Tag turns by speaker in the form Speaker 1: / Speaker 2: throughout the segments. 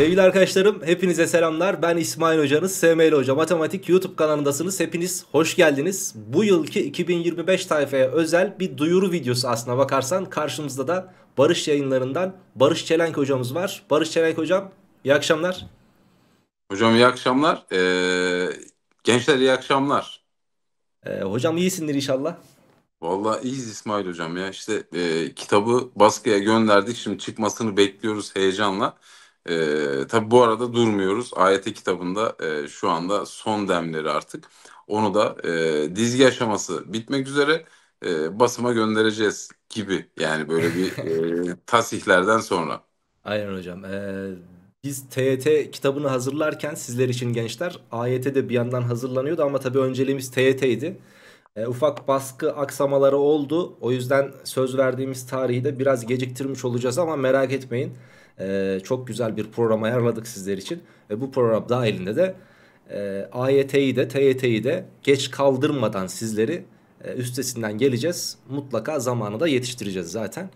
Speaker 1: Sevgili arkadaşlarım hepinize selamlar. Ben İsmail Hocanız, SML Hoca Matematik YouTube kanalındasınız. Hepiniz hoş geldiniz. Bu yılki 2025 tayfaya özel bir duyuru videosu aslına bakarsan karşımızda da Barış yayınlarından Barış Çelenk hocamız var. Barış Çelenk hocam iyi akşamlar.
Speaker 2: Hocam iyi akşamlar. Ee, gençler iyi akşamlar. Ee, hocam iyisindir inşallah. Vallahi iyiyiz İsmail hocam ya işte e, kitabı baskıya gönderdik şimdi çıkmasını bekliyoruz heyecanla. E, ee, tabi bu arada durmuyoruz. Ayete kitabında e, şu anda son demleri artık. Onu da e, dizgi aşaması bitmek üzere e, basıma göndereceğiz gibi. Yani böyle bir e, tasihlerden sonra.
Speaker 1: Aynen hocam. Ee, biz TYT kitabını hazırlarken sizler için gençler AYT de bir yandan hazırlanıyordu ama tabi önceliğimiz TYT'ydi. E, ee, ufak baskı aksamaları oldu. O yüzden söz verdiğimiz tarihi de biraz geciktirmiş olacağız ama merak etmeyin e, çok güzel bir program ayarladık sizler için. Ve bu program dahilinde de e, AYT'yi de TYT'yi de geç kaldırmadan sizleri e, üstesinden geleceğiz. Mutlaka zamanı da yetiştireceğiz zaten.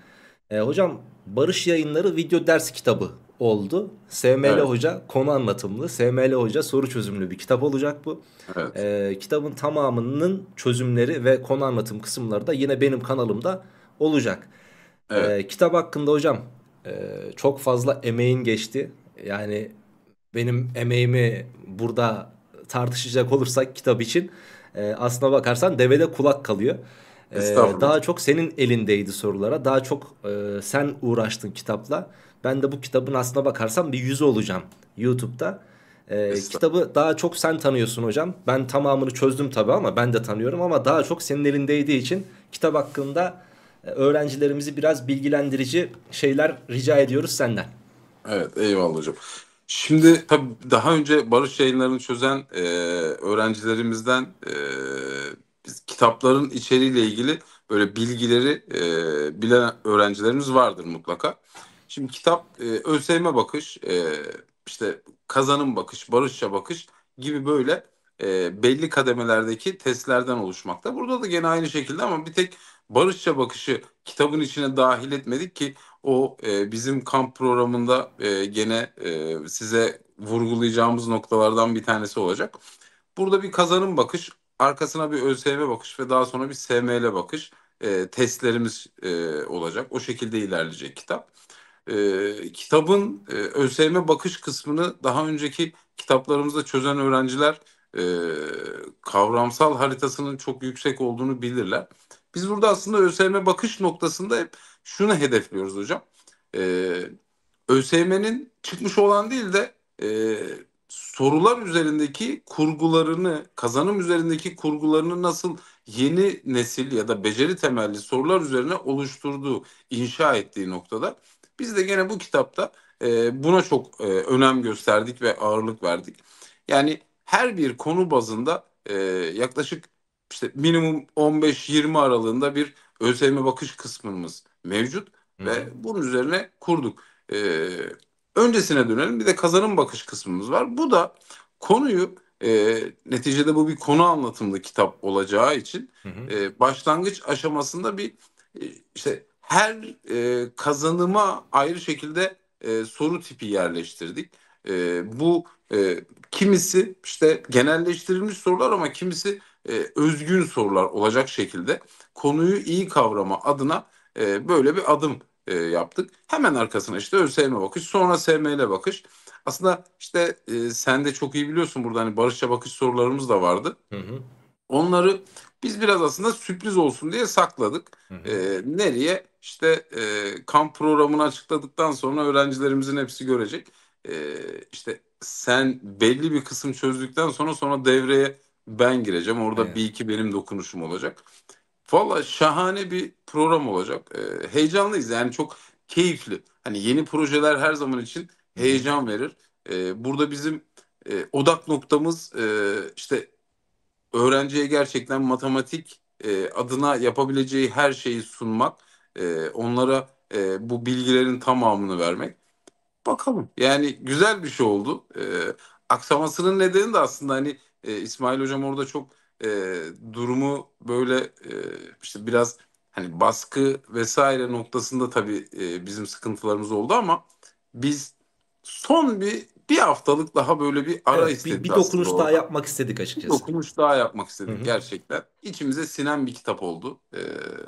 Speaker 1: E, hocam Barış Yayınları video ders kitabı oldu. SML evet. Hoca konu anlatımlı, SML Hoca soru çözümlü bir kitap olacak bu. Evet. E, kitabın tamamının çözümleri ve konu anlatım kısımları da yine benim kanalımda olacak. Evet. E, kitap hakkında hocam ee, çok fazla emeğin geçti. Yani benim emeğimi burada tartışacak olursak kitap için e, aslına bakarsan devede kulak kalıyor. Ee, daha çok senin elindeydi sorulara. Daha çok e, sen uğraştın kitapla. Ben de bu kitabın aslına bakarsam bir yüz olacağım YouTube'da. E, kitabı daha çok sen tanıyorsun hocam. Ben tamamını çözdüm tabii ama ben de tanıyorum ama daha çok senin elindeydiği için kitap hakkında öğrencilerimizi biraz bilgilendirici şeyler rica ediyoruz senden.
Speaker 2: Evet eyvallah hocam. Şimdi tabii daha önce barış yayınlarını çözen e, öğrencilerimizden e, biz kitapların içeriğiyle ilgili böyle bilgileri e, bilen öğrencilerimiz vardır mutlaka. Şimdi kitap e, ÖSYM bakış, e, işte kazanım bakış, barışça bakış gibi böyle e, belli kademelerdeki testlerden oluşmakta. Burada da gene aynı şekilde ama bir tek barışça bakışı kitabın içine dahil etmedik ki o e, bizim kamp programında e, gene e, size vurgulayacağımız noktalardan bir tanesi olacak. Burada bir kazanım bakış, arkasına bir ÖSYM bakış ve daha sonra bir SML bakış e, testlerimiz e, olacak. O şekilde ilerleyecek kitap. E, kitabın e, ÖSYM bakış kısmını daha önceki kitaplarımızda çözen öğrenciler e, kavramsal haritasının çok yüksek olduğunu bilirler. Biz burada aslında ÖSYM bakış noktasında hep şunu hedefliyoruz hocam. Ee, ÖSYM'nin çıkmış olan değil de e, sorular üzerindeki kurgularını, kazanım üzerindeki kurgularını nasıl yeni nesil ya da beceri temelli sorular üzerine oluşturduğu, inşa ettiği noktada biz de gene bu kitapta e, buna çok e, önem gösterdik ve ağırlık verdik. Yani her bir konu bazında e, yaklaşık işte minimum 15-20 aralığında bir özleme bakış kısmımız mevcut Hı. ve bunun üzerine kurduk. Ee, öncesine dönelim bir de kazanım bakış kısmımız var. Bu da konuyu e, neticede bu bir konu anlatımlı kitap olacağı için E, başlangıç aşamasında bir e, işte her e, kazanıma ayrı şekilde e, soru tipi yerleştirdik. E, bu e, kimisi işte genelleştirilmiş sorular ama kimisi e, özgün sorular olacak şekilde konuyu iyi kavrama adına e, böyle bir adım e, yaptık. Hemen arkasına işte ÖSYM bakış, sonra SML bakış. Aslında işte e, sen de çok iyi biliyorsun burada hani barışça bakış sorularımız da vardı. Hı hı. Onları biz biraz aslında sürpriz olsun diye sakladık. Hı hı. E, nereye? İşte e, kamp programını açıkladıktan sonra öğrencilerimizin hepsi görecek. E, işte sen belli bir kısım çözdükten sonra sonra devreye ben gireceğim. Orada Evet. bir iki benim dokunuşum olacak. Valla şahane bir program olacak. Ee, heyecanlıyız yani çok keyifli. Hani yeni projeler her zaman için heyecan verir. Ee, burada bizim e, odak noktamız e, işte öğrenciye gerçekten matematik e, adına yapabileceği her şeyi sunmak. E, onlara e, bu bilgilerin tamamını vermek. Bakalım yani güzel bir şey oldu. Ee, aksamasının nedeni de aslında hani e, İsmail hocam orada çok e, durumu böyle e, işte biraz hani baskı vesaire noktasında tabii e, bizim sıkıntılarımız oldu ama biz son bir bir haftalık daha böyle bir ara evet, istedik. Bir, bir dokunuş daha yapmak
Speaker 1: istedik açıkçası. Bir
Speaker 2: dokunuş daha yapmak istedik Hı-hı. gerçekten. İçimize sinen bir kitap oldu. Ee,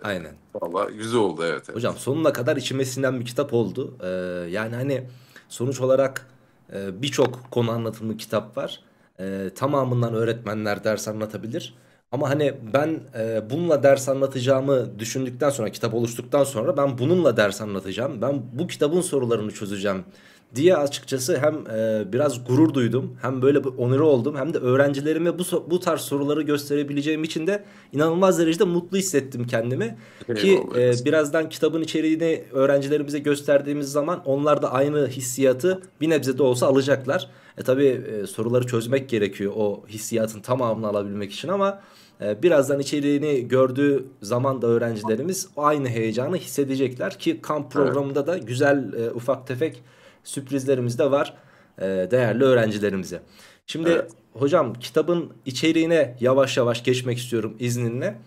Speaker 2: Aynen. Valla güzel oldu evet, evet.
Speaker 1: Hocam sonuna kadar içime sinen bir kitap oldu. Ee, yani hani sonuç olarak e, birçok konu anlatımı kitap var e, tamamından öğretmenler ders anlatabilir. Ama hani ben e, bununla ders anlatacağımı düşündükten sonra kitap oluştuktan sonra ben bununla ders anlatacağım. Ben bu kitabın sorularını çözeceğim diye açıkçası hem e, biraz gurur duydum hem böyle bir onuru oldum hem de öğrencilerime bu bu tarz soruları gösterebileceğim için de inanılmaz derecede mutlu hissettim kendimi ki e, birazdan kitabın içeriğini öğrencilerimize gösterdiğimiz zaman onlar da aynı hissiyatı bir nebze de olsa alacaklar. E tabi e, soruları çözmek gerekiyor o hissiyatın tamamını alabilmek için ama e, birazdan içeriğini gördüğü zaman da öğrencilerimiz aynı heyecanı hissedecekler ki kamp programında da güzel e, ufak tefek sürprizlerimiz de var e, değerli öğrencilerimize. Şimdi evet. hocam kitabın içeriğine yavaş yavaş geçmek istiyorum izninle.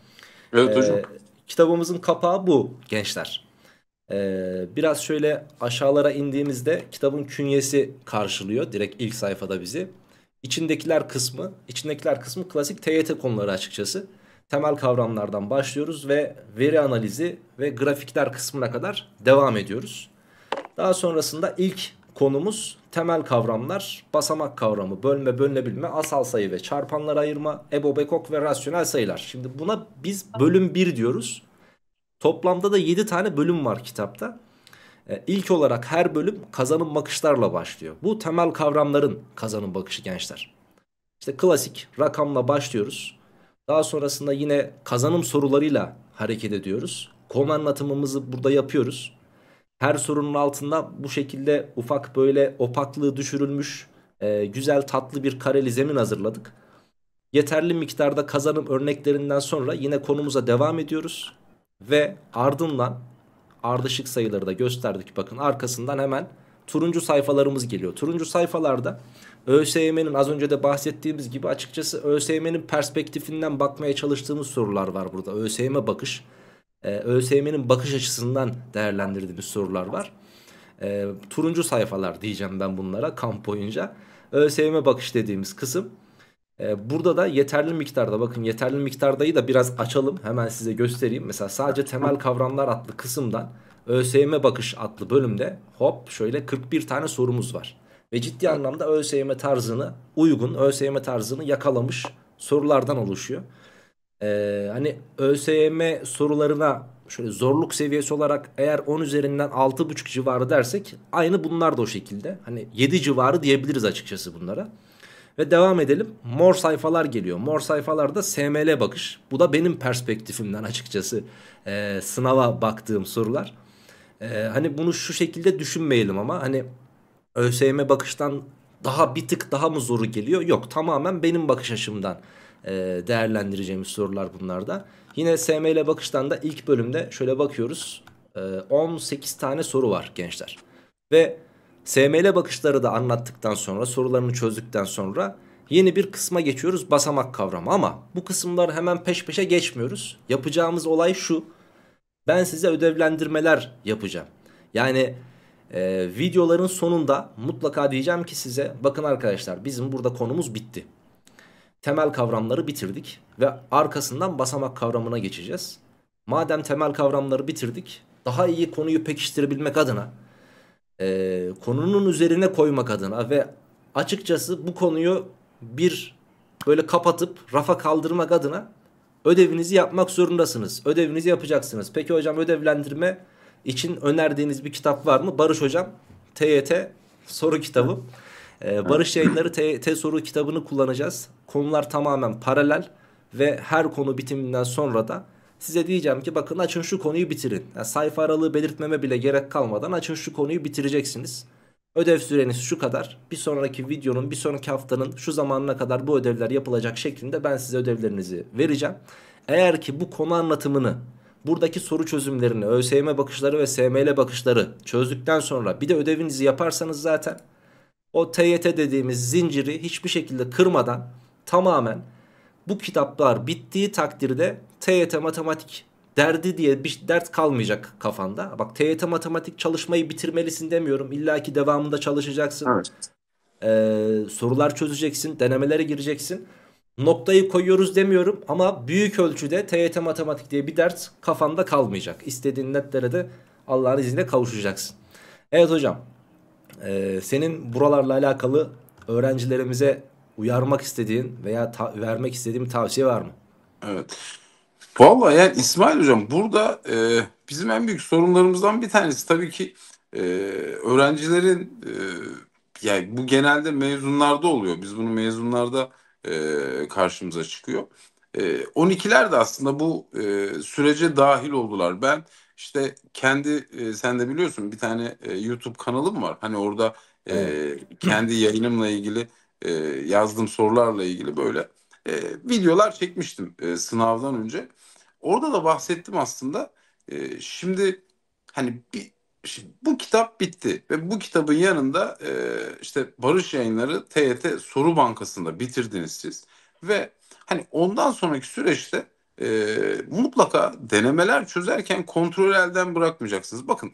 Speaker 1: Evet e, hocam. E, kitabımızın kapağı bu gençler. Ee, biraz şöyle aşağılara indiğimizde kitabın künyesi karşılıyor direkt ilk sayfada bizi. İçindekiler kısmı, içindekiler kısmı klasik TYT konuları açıkçası. Temel kavramlardan başlıyoruz ve veri analizi ve grafikler kısmına kadar devam ediyoruz. Daha sonrasında ilk konumuz temel kavramlar, basamak kavramı, bölme, bölünebilme, asal sayı ve çarpanlar ayırma, ebobekok ve rasyonel sayılar. Şimdi buna biz bölüm 1 diyoruz. Toplamda da 7 tane bölüm var kitapta. E, ilk olarak her bölüm kazanım bakışlarla başlıyor. Bu temel kavramların kazanım bakışı gençler. İşte klasik rakamla başlıyoruz. Daha sonrasında yine kazanım sorularıyla hareket ediyoruz. Konu anlatımımızı burada yapıyoruz. Her sorunun altında bu şekilde ufak böyle opaklığı düşürülmüş e, güzel tatlı bir kareli zemin hazırladık. Yeterli miktarda kazanım örneklerinden sonra yine konumuza devam ediyoruz. Ve ardından ardışık sayıları da gösterdik. Bakın arkasından hemen turuncu sayfalarımız geliyor. Turuncu sayfalarda ÖSYM'nin az önce de bahsettiğimiz gibi açıkçası ÖSYM'nin perspektifinden bakmaya çalıştığımız sorular var burada. ÖSYM bakış e, ÖSYM'nin bakış açısından değerlendirdiğimiz sorular var. E, turuncu sayfalar diyeceğim ben bunlara kamp boyunca. ÖSYM bakış dediğimiz kısım. E, burada da yeterli miktarda bakın yeterli miktardayı da biraz açalım. Hemen size göstereyim. Mesela sadece temel kavramlar adlı kısımdan ÖSYM bakış adlı bölümde hop şöyle 41 tane sorumuz var. Ve ciddi anlamda ÖSYM tarzını uygun, ÖSYM tarzını yakalamış sorulardan oluşuyor. Ee, hani ÖSYM sorularına şöyle zorluk seviyesi olarak eğer 10 üzerinden 6.5 civarı dersek aynı bunlar da o şekilde. Hani 7 civarı diyebiliriz açıkçası bunlara. Ve devam edelim. Mor sayfalar geliyor. Mor sayfalarda SML bakış. Bu da benim perspektifimden açıkçası e, sınava baktığım sorular. E, hani bunu şu şekilde düşünmeyelim ama hani ÖSYM bakıştan daha bir tık daha mı zoru geliyor? Yok tamamen benim bakış açımdan e, değerlendireceğimiz sorular bunlar da. Yine SM ile bakıştan da ilk bölümde şöyle bakıyoruz. 18 e, tane soru var gençler. Ve SM ile bakışları da anlattıktan sonra sorularını çözdükten sonra yeni bir kısma geçiyoruz basamak kavramı. Ama bu kısımları hemen peş peşe geçmiyoruz. Yapacağımız olay şu. Ben size ödevlendirmeler yapacağım. Yani e, videoların sonunda mutlaka diyeceğim ki size bakın arkadaşlar bizim burada konumuz bitti temel kavramları bitirdik ve arkasından basamak kavramına geçeceğiz. Madem temel kavramları bitirdik daha iyi konuyu pekiştirebilmek adına e, konunun üzerine koymak adına ve açıkçası bu konuyu bir böyle kapatıp rafa kaldırmak adına ödevinizi yapmak zorundasınız. Ödevinizi yapacaksınız. Peki hocam ödevlendirme için önerdiğiniz bir kitap var mı? Barış hocam TYT soru kitabı. Ee, Barış Yayınları T, T soru kitabını kullanacağız. Konular tamamen paralel ve her konu bitiminden sonra da size diyeceğim ki bakın açın şu konuyu bitirin. Yani sayfa aralığı belirtmeme bile gerek kalmadan açın şu konuyu bitireceksiniz. Ödev süreniz şu kadar. Bir sonraki videonun, bir sonraki haftanın şu zamanına kadar bu ödevler yapılacak şeklinde ben size ödevlerinizi vereceğim. Eğer ki bu konu anlatımını, buradaki soru çözümlerini, ÖSYM bakışları ve SML bakışları çözdükten sonra bir de ödevinizi yaparsanız zaten o TYT dediğimiz zinciri hiçbir şekilde kırmadan tamamen bu kitaplar bittiği takdirde TYT matematik derdi diye bir dert kalmayacak kafanda. Bak TYT matematik çalışmayı bitirmelisin demiyorum. İlla ki devamında çalışacaksın. Evet. Ee, sorular çözeceksin, denemelere gireceksin. Noktayı koyuyoruz demiyorum ama büyük ölçüde TYT matematik diye bir dert kafanda kalmayacak. İstediğin netlere de Allah'ın izniyle kavuşacaksın. Evet hocam e, senin buralarla alakalı öğrencilerimize uyarmak istediğin veya vermek istediğin bir tavsiye var mı?
Speaker 2: Evet. Vallahi yani İsmail Hocam burada e, bizim en büyük sorunlarımızdan bir tanesi tabii ki e, öğrencilerin e, yani bu genelde mezunlarda oluyor. Biz bunu mezunlarda e, karşımıza çıkıyor. E, 12'ler de aslında bu e, sürece dahil oldular. Ben işte kendi e, sen de biliyorsun bir tane e, YouTube kanalım var. Hani orada e, kendi yayınımla ilgili e, yazdığım sorularla ilgili böyle e, videolar çekmiştim e, sınavdan önce. Orada da bahsettim aslında. E, şimdi hani bir şimdi bu kitap bitti ve bu kitabın yanında e, işte Barış Yayınları TYT Soru Bankası'nda bitirdiniz siz ve hani ondan sonraki süreçte e, mutlaka denemeler çözerken kontrol elden bırakmayacaksınız. Bakın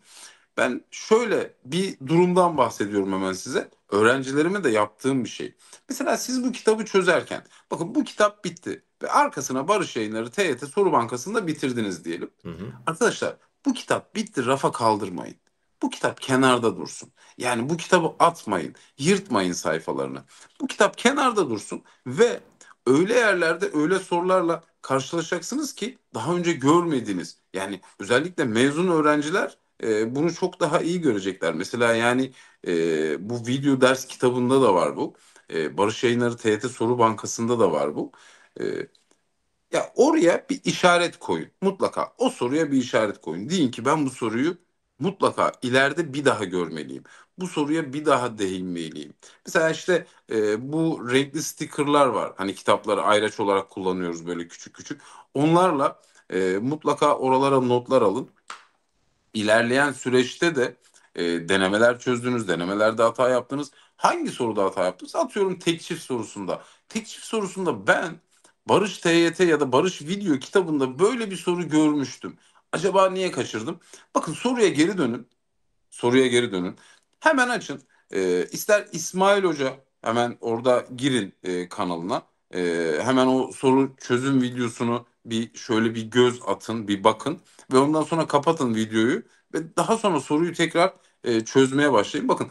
Speaker 2: ben şöyle bir durumdan bahsediyorum hemen size. Öğrencilerime de yaptığım bir şey. Mesela siz bu kitabı çözerken bakın bu kitap bitti ve arkasına Barış Yayınları TYT Soru Bankası'nda bitirdiniz diyelim. Hı hı. Arkadaşlar bu kitap bitti rafa kaldırmayın. Bu kitap kenarda dursun. Yani bu kitabı atmayın, yırtmayın sayfalarını. Bu kitap kenarda dursun ve öyle yerlerde öyle sorularla karşılaşacaksınız ki daha önce görmediğiniz yani özellikle mezun öğrenciler e, bunu çok daha iyi görecekler. Mesela yani e, bu video ders kitabında da var bu. E, Barış Yayınları TYT Soru Bankası'nda da var bu. E, ya oraya bir işaret koyun mutlaka. O soruya bir işaret koyun. Deyin ki ben bu soruyu mutlaka ileride bir daha görmeliyim bu soruya bir daha değinmeliyim. Mesela işte e, bu renkli stikerler var. Hani kitapları ayraç olarak kullanıyoruz böyle küçük küçük. Onlarla e, mutlaka oralara notlar alın. İlerleyen süreçte de e, denemeler çözdünüz, denemelerde hata yaptınız. Hangi soruda hata yaptınız? Atıyorum tek çift sorusunda. Tek çift sorusunda ben Barış TYT ya da Barış Video kitabında böyle bir soru görmüştüm. Acaba niye kaçırdım? Bakın soruya geri dönün. Soruya geri dönün. Hemen açın. E, ister İsmail Hoca hemen orada girin e, kanalına. E, hemen o soru çözüm videosunu bir şöyle bir göz atın, bir bakın ve ondan sonra kapatın videoyu ve daha sonra soruyu tekrar e, çözmeye başlayın. Bakın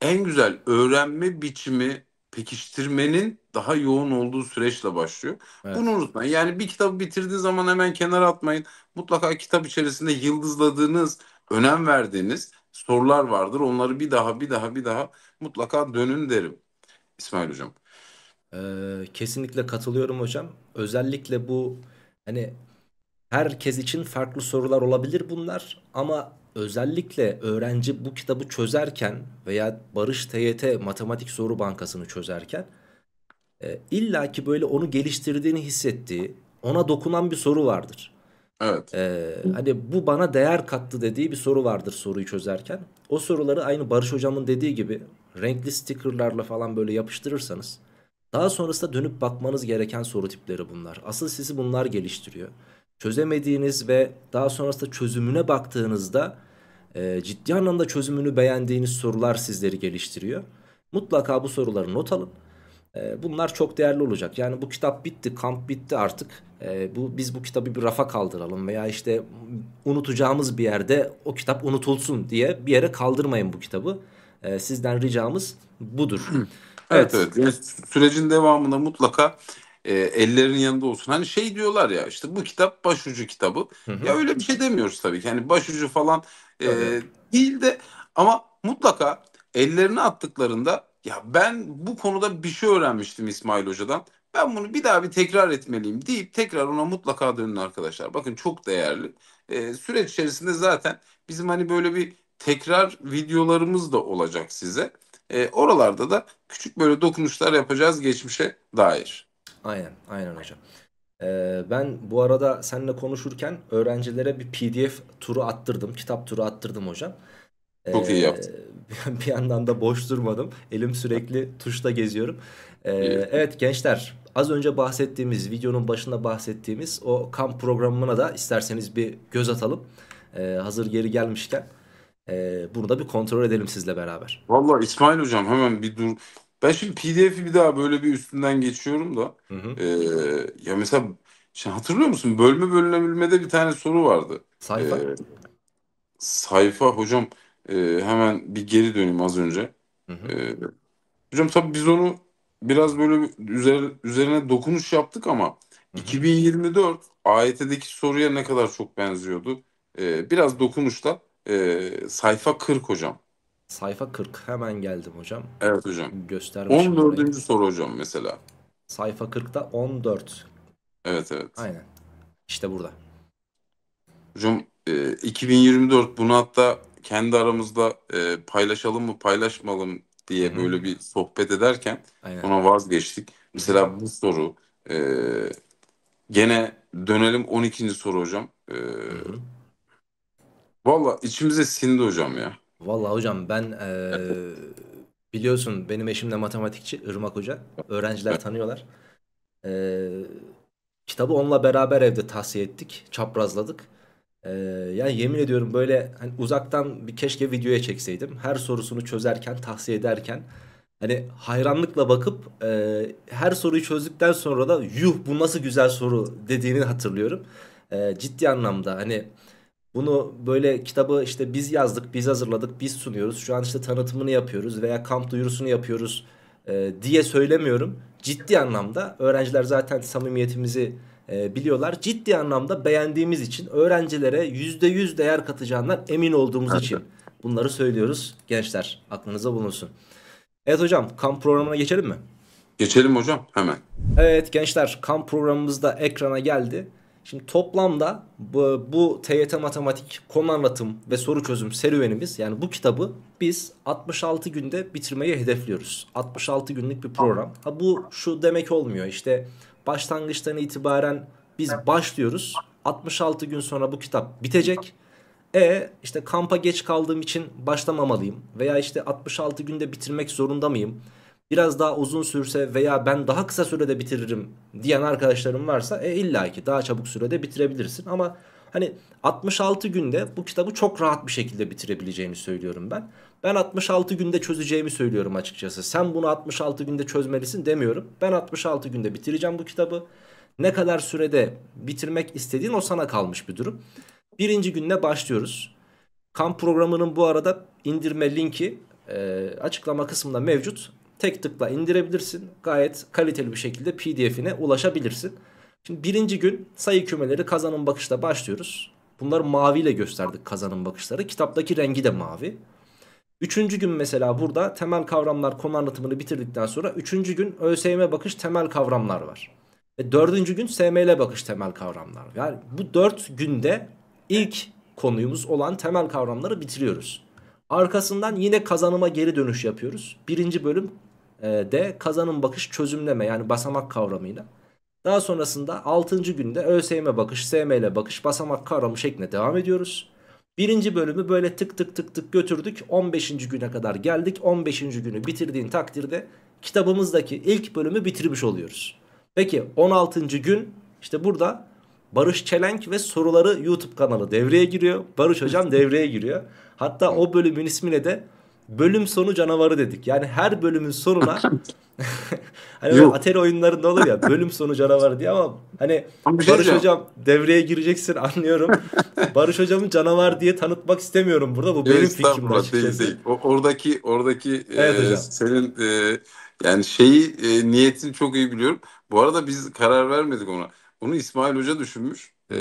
Speaker 2: en güzel öğrenme biçimi pekiştirmenin daha yoğun olduğu süreçle başlıyor. Evet. Bunu unutmayın. Yani bir kitabı bitirdiğiniz zaman hemen kenara atmayın. Mutlaka kitap içerisinde yıldızladığınız, önem verdiğiniz sorular vardır. Onları bir daha bir daha bir daha mutlaka dönün derim İsmail Hocam. Ee,
Speaker 1: kesinlikle katılıyorum hocam.
Speaker 2: Özellikle
Speaker 1: bu hani herkes için farklı sorular olabilir bunlar ama özellikle öğrenci bu kitabı çözerken veya Barış TYT Matematik Soru Bankası'nı çözerken e, illaki böyle onu geliştirdiğini hissettiği, ona dokunan bir soru vardır. Evet. Ee, hani bu bana değer kattı dediği bir soru vardır soruyu çözerken. O soruları aynı Barış hocamın dediği gibi renkli stickerlarla falan böyle yapıştırırsanız daha sonrasında dönüp bakmanız gereken soru tipleri bunlar. Asıl sizi bunlar geliştiriyor. Çözemediğiniz ve daha sonrasında çözümüne baktığınızda e, ciddi anlamda çözümünü beğendiğiniz sorular sizleri geliştiriyor. Mutlaka bu soruları not alın. Ee, bunlar çok değerli olacak. Yani bu kitap bitti, kamp bitti artık. E, bu biz bu kitabı bir rafa kaldıralım veya işte unutacağımız bir yerde o kitap unutulsun diye bir yere kaldırmayın bu kitabı. E, sizden ricamız budur.
Speaker 2: evet evet. Yani sürecin devamında mutlaka e, ellerin yanında olsun. Hani şey diyorlar ya işte bu kitap başucu kitabı. Hı hı. Ya öyle bir şey demiyoruz tabii ki. Hani başucu falan e, değil de ama mutlaka ellerini attıklarında ya ben bu konuda bir şey öğrenmiştim İsmail Hoca'dan. Ben bunu bir daha bir tekrar etmeliyim deyip tekrar ona mutlaka dönün arkadaşlar. Bakın çok değerli. Ee, süreç içerisinde zaten bizim hani böyle bir tekrar videolarımız da olacak size. Ee, oralarda da küçük böyle dokunuşlar yapacağız geçmişe dair. Aynen, aynen hocam.
Speaker 1: Ee, ben bu arada seninle konuşurken öğrencilere bir PDF turu attırdım, kitap turu attırdım hocam.
Speaker 2: Çok ee, iyi yaptın.
Speaker 1: bir yandan da boş durmadım. Elim sürekli tuşta geziyorum. Ee, evet gençler az önce bahsettiğimiz videonun başında bahsettiğimiz o kamp programına da isterseniz bir göz atalım. Ee, hazır geri gelmişken e, bunu da bir kontrol edelim sizle beraber.
Speaker 2: Valla İsmail hocam hemen bir dur. Ben şimdi PDF'i bir daha böyle bir üstünden geçiyorum da. Hı hı. E, ya mesela şimdi hatırlıyor musun bölme bölünebilmede bir tane soru vardı. Sayfa. E, sayfa hocam e, hemen bir geri döneyim az önce. Hı hı. E, hocam tabi biz onu biraz böyle üzer, üzerine dokunuş yaptık ama hı hı. 2024 AYT'deki soruya ne kadar çok benziyordu. E, biraz dokunuşta e, sayfa 40 hocam.
Speaker 1: Sayfa 40 hemen geldim hocam.
Speaker 2: Evet hocam. Göstermişim 14. Orayı. soru hocam mesela.
Speaker 1: Sayfa 40'ta 14.
Speaker 2: Evet evet. Aynen. İşte burada. Hocam e, 2024 bunu hatta kendi aramızda e, paylaşalım mı paylaşmalım diye Hı-hı. böyle bir sohbet ederken Aynen. ona vazgeçtik. Mesela bu soru e, gene dönelim 12. soru hocam. E, Hı-hı. Valla içimize sindi hocam ya.
Speaker 1: Valla hocam ben e, biliyorsun benim eşim de matematikçi Irmak Hoca. Öğrenciler tanıyorlar. E, kitabı onunla beraber evde tahsiye ettik. Çaprazladık. Ee, yani yemin ediyorum böyle hani uzaktan bir keşke videoya çekseydim. Her sorusunu çözerken, tahsiye ederken hani hayranlıkla bakıp e, her soruyu çözdükten sonra da yuh bu nasıl güzel soru dediğini hatırlıyorum. E, ciddi anlamda hani bunu böyle kitabı işte biz yazdık, biz hazırladık, biz sunuyoruz. Şu an işte tanıtımını yapıyoruz veya kamp duyurusunu yapıyoruz e, diye söylemiyorum. Ciddi anlamda öğrenciler zaten samimiyetimizi e, biliyorlar. Ciddi anlamda beğendiğimiz için öğrencilere %100 değer katacağından emin olduğumuz için bunları söylüyoruz gençler. Aklınıza bulunsun. Evet hocam kamp
Speaker 2: programına geçelim mi? Geçelim hocam hemen.
Speaker 1: Evet gençler kamp programımız da ekrana geldi. Şimdi toplamda bu, bu TYT matematik konu anlatım ve soru çözüm serüvenimiz yani bu kitabı biz 66 günde bitirmeyi hedefliyoruz. 66 günlük bir program. Ha bu şu demek olmuyor işte başlangıçtan itibaren biz başlıyoruz. 66 gün sonra bu kitap bitecek. E işte kampa geç kaldığım için başlamamalıyım veya işte 66 günde bitirmek zorunda mıyım? Biraz daha uzun sürse veya ben daha kısa sürede bitiririm diyen arkadaşlarım varsa e illaki daha çabuk sürede bitirebilirsin ama Hani 66 günde bu kitabı çok rahat bir şekilde bitirebileceğini söylüyorum ben. Ben 66 günde çözeceğimi söylüyorum açıkçası. Sen bunu 66 günde çözmelisin demiyorum. Ben 66 günde bitireceğim bu kitabı. Ne kadar sürede bitirmek istediğin o sana kalmış bir durum. Birinci günle başlıyoruz. Kamp programının bu arada indirme linki e, açıklama kısmında mevcut. Tek tıkla indirebilirsin. Gayet kaliteli bir şekilde PDF'ine ulaşabilirsin. Şimdi birinci gün sayı kümeleri kazanın bakışla başlıyoruz. Bunları maviyle gösterdik kazanın bakışları. Kitaptaki rengi de mavi. Üçüncü gün mesela burada temel kavramlar konu anlatımını bitirdikten sonra üçüncü gün ÖSYM bakış temel kavramlar var. Ve dördüncü gün SML bakış temel kavramlar. Yani bu dört günde ilk konuyumuz olan temel kavramları bitiriyoruz. Arkasından yine kazanıma geri dönüş yapıyoruz. Birinci bölüm e, de kazanım bakış çözümleme yani basamak kavramıyla. Daha sonrasında 6. günde ÖSYM bakış, SM ile bakış, basamak kavramı şeklinde devam ediyoruz. Birinci bölümü böyle tık tık tık tık götürdük. 15. güne kadar geldik. 15. günü bitirdiğin takdirde kitabımızdaki ilk bölümü bitirmiş oluyoruz. Peki 16. gün işte burada Barış Çelenk ve soruları YouTube kanalı devreye giriyor. Barış hocam devreye giriyor. Hatta o bölümün ismine de bölüm sonu canavarı dedik. Yani her bölümün sonuna hani Yok. Atari oyunlarında olur ya bölüm sonu canavar diye ama hani şey Barış hocam devreye gireceksin anlıyorum. Barış hocamın canavar diye tanıtmak istemiyorum
Speaker 2: burada. Bu benim fikrim açıkçası. Değil, değil. O, oradaki oradaki evet, e, senin e, yani şeyi e, niyetini çok iyi biliyorum. Bu arada biz karar vermedik ona. Onu İsmail Hoca düşünmüş. E,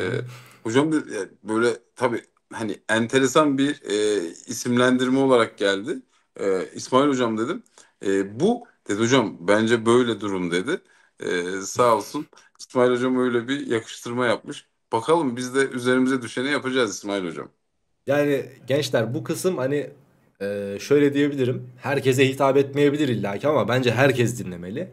Speaker 2: hocam e, böyle tabii hani enteresan bir e, isimlendirme olarak geldi. E, İsmail Hocam dedim. E, bu Dedi hocam bence böyle durum dedi. Ee, sağ olsun İsmail hocam öyle bir yakıştırma yapmış. Bakalım biz de üzerimize düşeni yapacağız İsmail hocam.
Speaker 1: Yani gençler bu kısım hani e, şöyle diyebilirim. Herkese hitap etmeyebilir illaki ama bence herkes dinlemeli.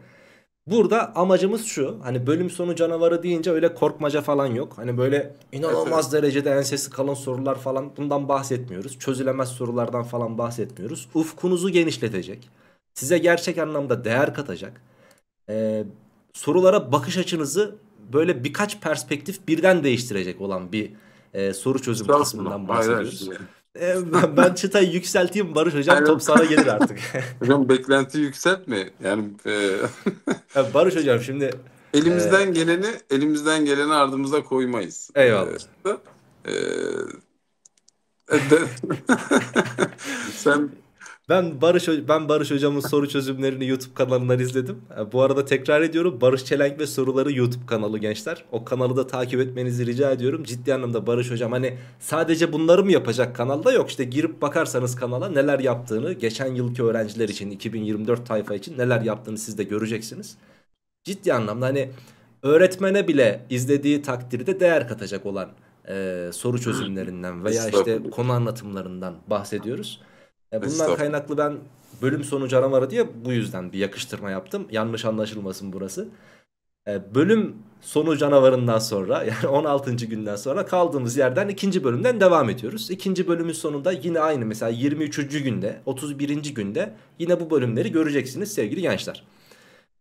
Speaker 1: Burada amacımız şu. Hani bölüm sonu canavarı deyince öyle korkmaca falan yok. Hani böyle inanılmaz evet. derecede ensesi kalın sorular falan bundan bahsetmiyoruz. Çözülemez sorulardan falan bahsetmiyoruz. Ufkunuzu genişletecek Size gerçek anlamda değer katacak. Ee, sorulara bakış açınızı böyle birkaç perspektif birden değiştirecek olan bir e, soru çözüm Sağ kısmından bahsediyoruz.
Speaker 2: Ee, ben, ben çıtayı yükselteyim Barış Hocam Aynen. top sana gelir artık. hocam beklenti yükseltme. Yani e... ya Barış Hocam şimdi elimizden e... geleni elimizden geleni ardımıza koymayız. Eyvallah.
Speaker 1: Ee, e... e Sen ben Barış ben Barış hocamın soru çözümlerini YouTube kanalından izledim. E, bu arada tekrar ediyorum Barış Çelenk ve soruları YouTube kanalı gençler. O kanalı da takip etmenizi rica ediyorum. Ciddi anlamda Barış hocam hani sadece bunları mı yapacak kanalda yok işte girip bakarsanız kanala neler yaptığını geçen yılki öğrenciler için 2024 tayfa için neler yaptığını siz de göreceksiniz. Ciddi anlamda hani öğretmene bile izlediği takdirde değer katacak olan e, soru çözümlerinden veya işte konu anlatımlarından bahsediyoruz. E, bundan kaynaklı ben bölüm sonu canavarı diye bu yüzden bir yakıştırma yaptım. Yanlış anlaşılmasın burası. E, bölüm sonu canavarından sonra yani 16. günden sonra kaldığımız yerden ikinci bölümden devam ediyoruz. İkinci bölümün sonunda yine aynı mesela 23. günde 31. günde yine bu bölümleri göreceksiniz sevgili gençler.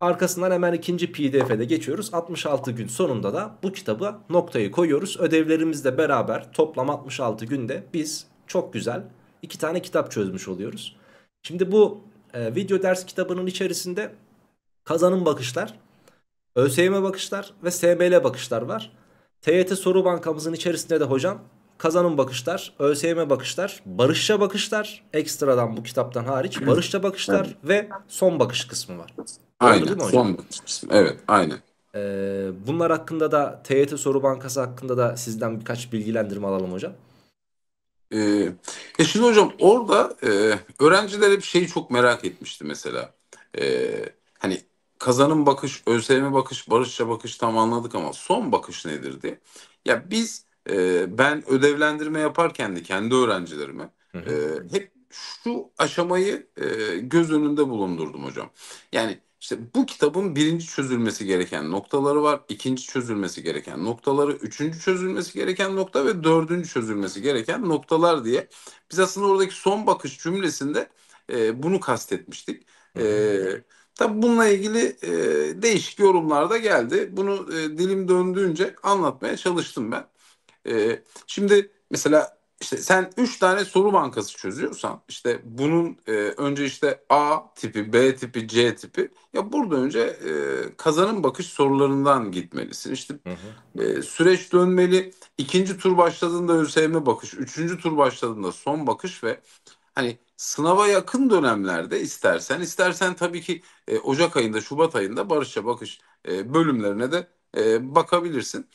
Speaker 1: Arkasından hemen ikinci pdf'de geçiyoruz. 66 gün sonunda da bu kitabı noktayı koyuyoruz. Ödevlerimizle beraber toplam 66 günde biz çok güzel iki tane kitap çözmüş oluyoruz. Şimdi bu e, video ders kitabının içerisinde kazanım bakışlar, ÖSYM bakışlar ve SML bakışlar var. TYT soru bankamızın içerisinde de hocam kazanım bakışlar, ÖSYM bakışlar, barışça bakışlar ekstradan bu kitaptan hariç barışça bakışlar ve son bakış kısmı var. Aynen Doğru, son bakış
Speaker 2: kısmı evet aynen.
Speaker 1: Ee, bunlar hakkında da TYT soru bankası hakkında da sizden birkaç bilgilendirme alalım hocam.
Speaker 2: Ee, e, şimdi hocam orada e, öğrenciler hep şeyi çok merak etmişti mesela. E, hani kazanım bakış, özleme bakış, barışça bakış tam anladık ama son bakış nedir diye. Ya biz e, ben ödevlendirme yaparken de kendi öğrencilerime e, hep şu aşamayı e, göz önünde bulundurdum hocam. Yani işte bu kitabın birinci çözülmesi gereken noktaları var, ikinci çözülmesi gereken noktaları, üçüncü çözülmesi gereken nokta ve dördüncü çözülmesi gereken noktalar diye. Biz aslında oradaki son bakış cümlesinde e, bunu kastetmiştik. E, hı -hı. E, tabii bununla ilgili e, değişik yorumlar da geldi. Bunu e, dilim döndüğünce anlatmaya çalıştım ben. E, şimdi mesela işte sen 3 tane soru bankası çözüyorsan işte bunun e, önce işte A tipi, B tipi, C tipi ya burada önce e, kazanım bakış sorularından gitmelisin. İşte hı hı. E, süreç dönmeli. İkinci tur başladığında ÖSYM bakış, üçüncü tur başladığında son bakış ve hani sınava yakın dönemlerde istersen istersen tabii ki e, Ocak ayında, Şubat ayında Barışça bakış e, bölümlerine de e, bakabilirsin.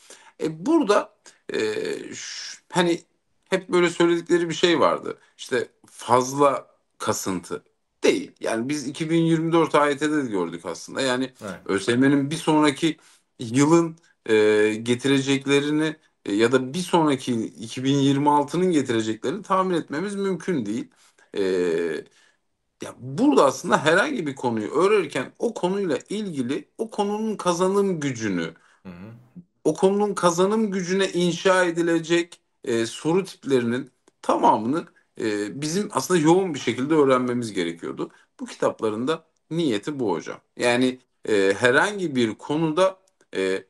Speaker 2: E, burada e, şu, hani hep böyle söyledikleri bir şey vardı. İşte fazla kasıntı değil. Yani biz 2024 AYT'de de gördük aslında. Yani evet. ÖSYM'nin bir sonraki yılın e, getireceklerini e, ya da bir sonraki 2026'nın getireceklerini tahmin etmemiz mümkün değil. E, ya burada aslında herhangi bir konuyu öğrenirken o konuyla ilgili o konunun kazanım gücünü, hı hı. o konunun kazanım gücüne inşa edilecek e, soru tiplerinin tamamını e, bizim aslında yoğun bir şekilde öğrenmemiz gerekiyordu. Bu kitapların da niyeti bu hocam. Yani e, herhangi bir konuda e,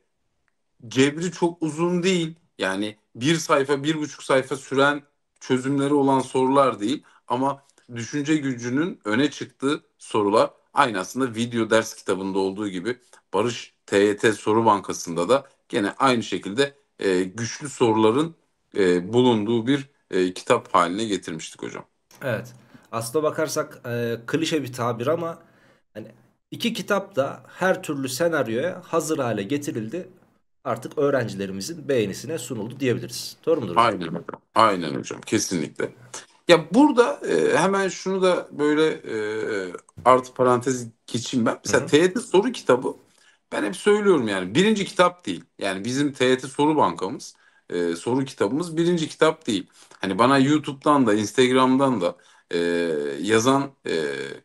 Speaker 2: cebri çok uzun değil. Yani bir sayfa, bir buçuk sayfa süren çözümleri olan sorular değil. Ama düşünce gücünün öne çıktığı sorular aynı aslında video ders kitabında olduğu gibi Barış TYT Soru Bankası'nda da gene aynı şekilde e, güçlü soruların e, bulunduğu bir e, kitap haline getirmiştik hocam.
Speaker 1: Evet. Aslına bakarsak e, klişe bir tabir ama hani iki kitap da her türlü senaryoya hazır hale getirildi. Artık
Speaker 2: öğrencilerimizin beğenisine sunuldu diyebiliriz. Doğru mudur? Hocam? Aynen hocam. Aynen hocam. Kesinlikle. Ya burada e, hemen şunu da böyle e, artı parantez geçeyim ben. Mesela Hı-hı. TYT soru kitabı ben hep söylüyorum yani birinci kitap değil. Yani bizim TYT soru bankamız e, soru kitabımız birinci kitap değil. Hani bana YouTube'dan da Instagram'dan da e, yazan e,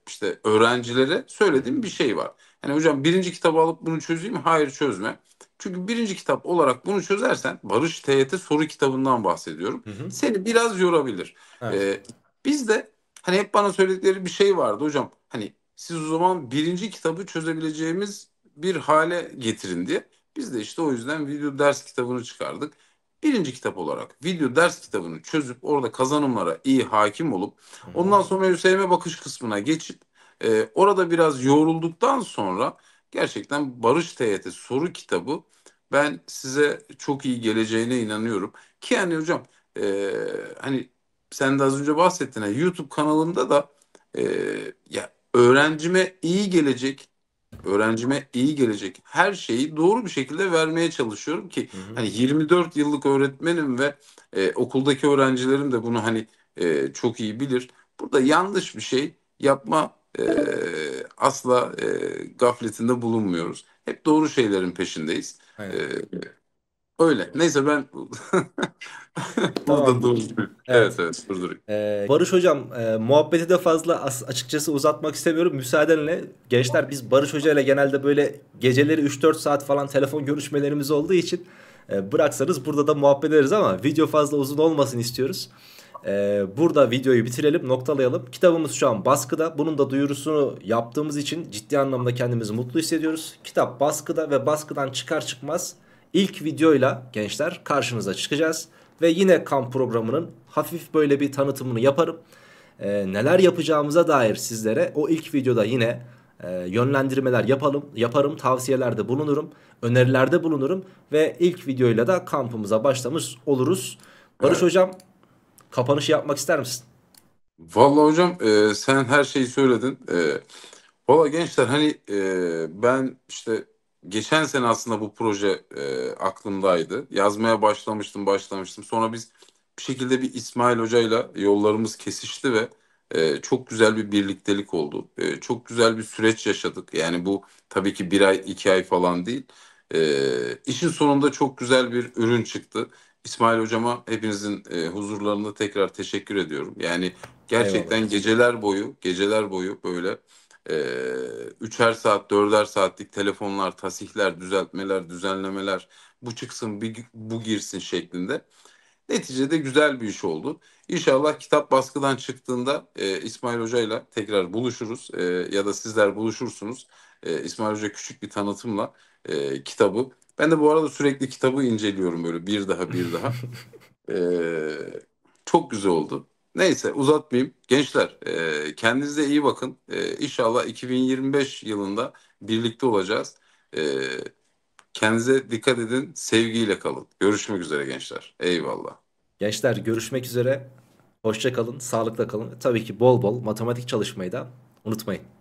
Speaker 2: işte öğrencilere söylediğim bir şey var. Hani hocam birinci kitabı alıp bunu çözeyim mi? Hayır çözme. Çünkü birinci kitap olarak bunu çözersen Barış TYT soru kitabından bahsediyorum. Hı hı. Seni biraz yorabilir. Evet. Ee, biz de hani hep bana söyledikleri bir şey vardı hocam. Hani siz o zaman birinci kitabı çözebileceğimiz bir hale getirin diye. Biz de işte o yüzden video ders kitabını çıkardık birinci kitap olarak video ders kitabını çözüp orada kazanımlara iyi hakim olup ondan sonra ÖSYM bakış kısmına geçip e, orada biraz yorulduktan sonra gerçekten Barış TYT soru kitabı ben size çok iyi geleceğine inanıyorum. Ki yani hocam e, hani sen de az önce bahsettin. Yani YouTube kanalımda da e, ya öğrencime iyi gelecek öğrencime iyi gelecek her şeyi doğru bir şekilde vermeye çalışıyorum ki hı hı. hani 24 yıllık öğretmenim ve e, okuldaki öğrencilerim de bunu hani e, çok iyi bilir. Burada yanlış bir şey yapma e, asla e, gafletinde bulunmuyoruz. Hep doğru şeylerin peşindeyiz. Evet. E, Öyle. Neyse ben buradan durdurayım. Evet evet, evet durdurayım.
Speaker 1: Ee, Barış hocam e, muhabbeti de fazla açıkçası uzatmak istemiyorum. Müsaadenle gençler biz Barış Hoca ile genelde böyle geceleri 3-4 saat falan telefon görüşmelerimiz olduğu için e, bıraksanız burada da muhabbet ederiz ama video fazla uzun olmasın istiyoruz. E, burada videoyu bitirelim noktalayalım. Kitabımız şu an baskıda. Bunun da duyurusunu yaptığımız için ciddi anlamda kendimizi mutlu hissediyoruz. Kitap baskıda ve baskıdan çıkar çıkmaz ilk videoyla gençler karşınıza çıkacağız. Ve yine kamp programının hafif böyle bir tanıtımını yaparım. E, neler yapacağımıza dair sizlere o ilk videoda yine e, yönlendirmeler yapalım, yaparım, tavsiyelerde bulunurum, önerilerde bulunurum ve ilk videoyla da kampımıza başlamış oluruz. Barış hocam kapanış yapmak ister misin?
Speaker 2: Vallahi hocam e, sen her şeyi söyledin. E, Valla gençler hani e, ben işte geçen sene aslında bu proje e, aklımdaydı. Yazmaya başlamıştım, başlamıştım. Sonra biz bir şekilde bir İsmail Hoca'yla yollarımız kesişti ve e, çok güzel bir birliktelik oldu. E, çok güzel bir süreç yaşadık. Yani bu tabii ki bir ay, iki ay falan değil. E, işin sonunda çok güzel bir ürün çıktı. İsmail Hocama hepinizin e, huzurlarında tekrar teşekkür ediyorum. Yani gerçekten Eyvallah. geceler boyu, geceler boyu böyle e, üçer saat, dörder saatlik telefonlar, tasihler, düzeltmeler, düzenlemeler, bu çıksın, bir, bu girsin şeklinde. Neticede güzel bir iş oldu. İnşallah kitap baskıdan çıktığında e, İsmail Hoca ile tekrar buluşuruz e, ya da sizler buluşursunuz. E, İsmail Hoca küçük bir tanıtımla e, kitabı. Ben de bu arada sürekli kitabı inceliyorum böyle bir daha bir daha. e, çok güzel oldu. Neyse uzatmayayım. Gençler e, kendinize iyi bakın. E, inşallah 2025 yılında birlikte olacağız. E, kendinize dikkat edin. Sevgiyle kalın. Görüşmek üzere gençler. Eyvallah.
Speaker 1: Gençler görüşmek üzere. Hoşça kalın. Sağlıkla kalın. Tabii ki bol bol matematik çalışmayı da
Speaker 2: unutmayın.